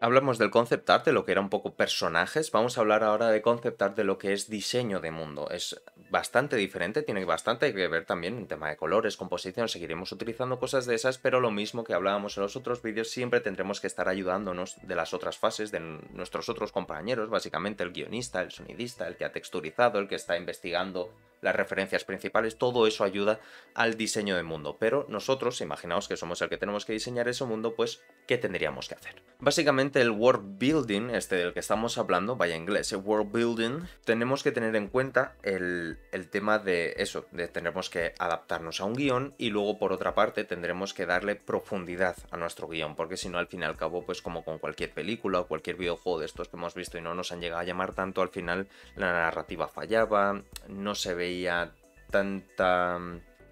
Hablamos del concept art, de lo que era un poco personajes. Vamos a hablar ahora de concept art, de lo que es diseño de mundo. Es bastante diferente, tiene bastante que ver también en tema de colores, composición. Seguiremos utilizando cosas de esas, pero lo mismo que hablábamos en los otros vídeos, siempre tendremos que estar ayudándonos de las otras fases, de nuestros otros compañeros, básicamente el guionista, el sonidista, el que ha texturizado, el que está investigando las referencias principales, todo eso ayuda al diseño del mundo. Pero nosotros, imaginaos que somos el que tenemos que diseñar ese mundo, pues, ¿qué tendríamos que hacer? Básicamente el world building, este del que estamos hablando, vaya inglés, el world building, tenemos que tener en cuenta el, el tema de eso, de tenemos que adaptarnos a un guión y luego por otra parte tendremos que darle profundidad a nuestro guión, porque si no al fin y al cabo, pues como con cualquier película o cualquier videojuego de estos que hemos visto y no nos han llegado a llamar tanto, al final la narrativa fallaba, no se veía veía tanta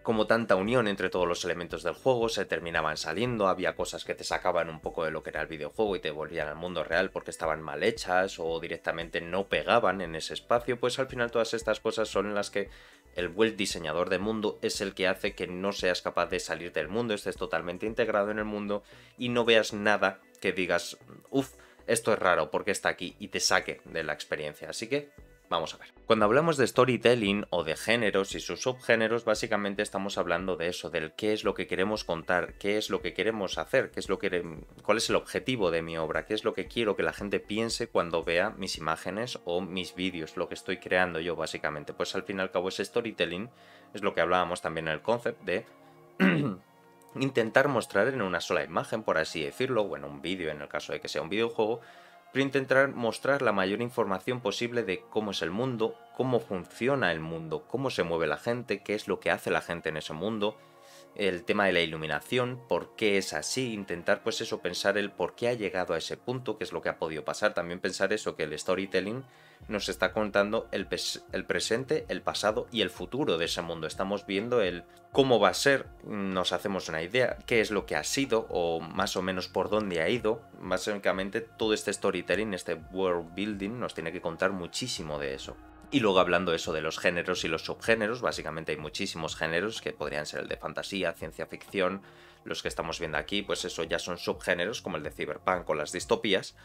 como tanta unión entre todos los elementos del juego, se terminaban saliendo, había cosas que te sacaban un poco de lo que era el videojuego y te volvían al mundo real porque estaban mal hechas o directamente no pegaban en ese espacio, pues al final todas estas cosas son las que el buen diseñador de mundo es el que hace que no seas capaz de salir del mundo, estés totalmente integrado en el mundo y no veas nada que digas, uff, esto es raro porque está aquí y te saque de la experiencia. Así que, vamos a ver. Cuando hablamos de storytelling o de géneros y sus subgéneros, básicamente estamos hablando de eso, del qué es lo que queremos contar, qué es lo que queremos hacer, qué es lo que, cuál es el objetivo de mi obra, qué es lo que quiero que la gente piense cuando vea mis imágenes o mis vídeos, lo que estoy creando yo básicamente. Pues al fin y al cabo ese storytelling es lo que hablábamos también en el concepto de intentar mostrar en una sola imagen, por así decirlo, o en un vídeo en el caso de que sea un videojuego, Quiero intentar mostrar la mayor información posible de cómo es el mundo, cómo funciona el mundo, cómo se mueve la gente, qué es lo que hace la gente en ese mundo, el tema de la iluminación, por qué es así, intentar pues eso, pensar el por qué ha llegado a ese punto, qué es lo que ha podido pasar, también pensar eso, que el storytelling nos está contando el, presente, el pasado y el futuro de ese mundo, estamos viendo el cómo va a ser, nos hacemos una idea, qué es lo que ha sido o más o menos por dónde ha ido, básicamente todo este storytelling, este world building nos tiene que contar muchísimo de eso. Y luego hablando eso de los géneros y los subgéneros, básicamente hay muchísimos géneros que podrían ser el de fantasía, ciencia ficción, los que estamos viendo aquí, pues eso ya son subgéneros como el de cyberpunk o las distopías,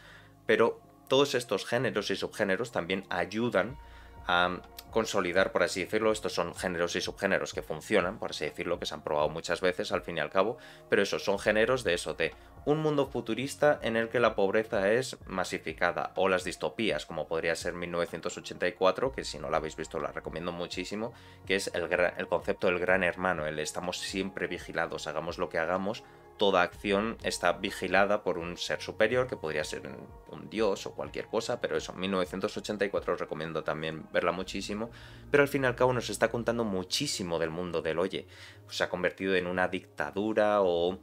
pero todos estos géneros y subgéneros también ayudan a consolidar, por así decirlo. Estos son géneros y subgéneros que funcionan, por así decirlo, que se han probado muchas veces al fin y al cabo, pero esos son géneros de eso, de un mundo futurista en el que la pobreza es masificada, o las distopías, como podría ser 1984, que si no la habéis visto la recomiendo muchísimo, que es el, el concepto del gran hermano, el estamos siempre vigilados, hagamos lo que hagamos, toda acción está vigilada por un ser superior, que podría ser un dios o cualquier cosa, pero eso, 1984 os recomiendo también verla muchísimo, pero al fin y al cabo nos está contando muchísimo del mundo del oye, se ha convertido en una dictadura o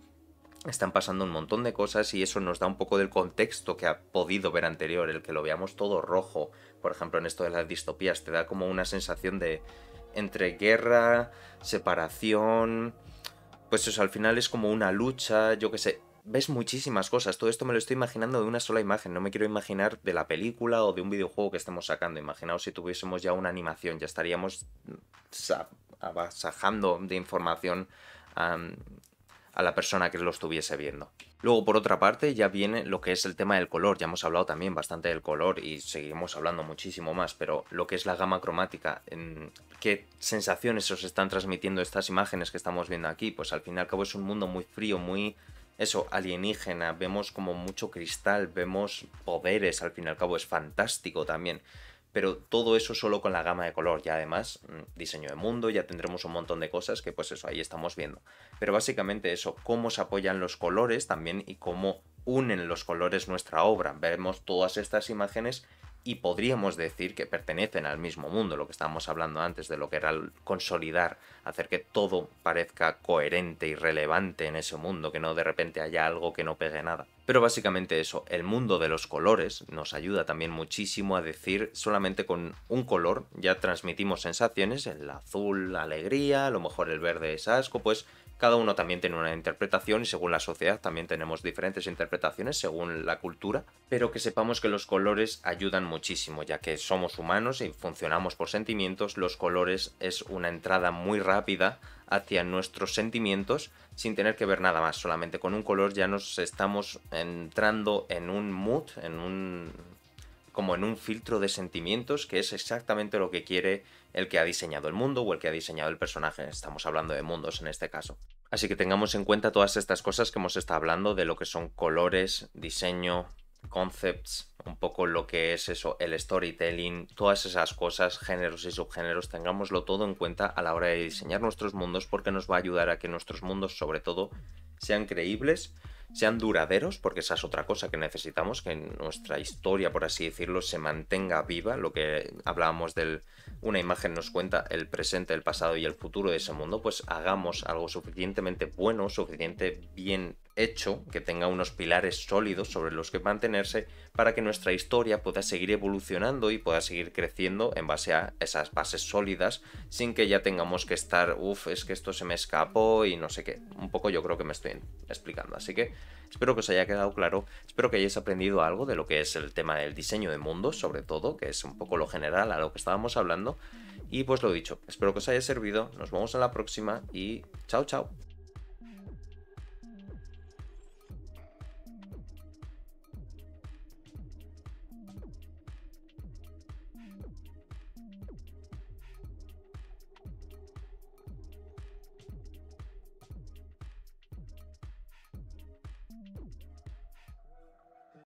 están pasando un montón de cosas y eso nos da un poco del contexto que ha podido ver anterior, el que lo veamos todo rojo, por ejemplo en esto de las distopías, te da como una sensación de entre guerra, separación, pues eso, al final es como una lucha, yo qué sé, ves muchísimas cosas. Todo esto me lo estoy imaginando de una sola imagen. No me quiero imaginar de la película o de un videojuego que estamos sacando. Imaginaos si tuviésemos ya una animación, ya estaríamos mm, abasajando de información a la persona que lo estuviese viendo. Luego, por otra parte, ya viene lo que es el tema del color. Ya hemos hablado también bastante del color y seguimos hablando muchísimo más, pero lo que es la gama cromática, qué sensaciones os están transmitiendo estas imágenes que estamos viendo aquí, pues al fin y al cabo es un mundo muy frío, muy eso, alienígena, vemos como mucho cristal, vemos poderes, al fin y al cabo es fantástico también pero todo eso solo con la gama de color. Ya además, mm, diseño de mundo, ya tendremos un montón de cosas que pues eso, ahí estamos viendo. Pero básicamente eso, cómo se apoyan los colores también y cómo unen los colores nuestra obra. Veremos todas estas imágenes y podríamos decir que pertenecen al mismo mundo, lo que estábamos hablando antes de lo que era consolidar, hacer que todo parezca coherente y relevante en ese mundo, que no de repente haya algo que no pegue nada. Pero básicamente eso, el mundo de los colores nos ayuda también muchísimo a decir solamente con un color ya transmitimos sensaciones, el azul, la alegría, a lo mejor el verde es asco, pues cada uno también tiene una interpretación y según la sociedad también tenemos diferentes interpretaciones según la cultura, pero que sepamos que los colores ayudan muchísimo, ya que somos humanos y funcionamos por sentimientos, los colores es una entrada muy rápida hacia nuestros sentimientos sin tener que ver nada más, solamente con un color ya nos estamos entrando en un mood, en un como en un filtro de sentimientos, que es exactamente lo que quiere el que ha diseñado el mundo o el que ha diseñado el personaje. Estamos hablando de mundos en este caso. Así que tengamos en cuenta todas estas cosas que hemos estado hablando de lo que son colores, diseño, concepts, un poco lo que es eso, el storytelling, todas esas cosas, géneros y subgéneros, tengámoslo todo en cuenta a la hora de diseñar nuestros mundos porque nos va a ayudar a que nuestros mundos sobre todo sean creíbles sean duraderos, porque esa es otra cosa que necesitamos, que nuestra historia, por así decirlo, se mantenga viva, lo que hablábamos de una imagen nos cuenta el presente, el pasado y el futuro de ese mundo, pues hagamos algo suficientemente bueno, suficiente bien hecho que tenga unos pilares sólidos sobre los que mantenerse para que nuestra historia pueda seguir evolucionando y pueda seguir creciendo en base a esas bases sólidas sin que ya tengamos que estar, uff, es que esto se me escapó y no sé qué. Un poco yo creo que me estoy explicando. Así que espero que os haya quedado claro, espero que hayáis aprendido algo de lo que es el tema del diseño de mundos, sobre todo, que es un poco lo general a lo que estábamos hablando. Y pues lo dicho, espero que os haya servido, nos vemos en la próxima y chao chao.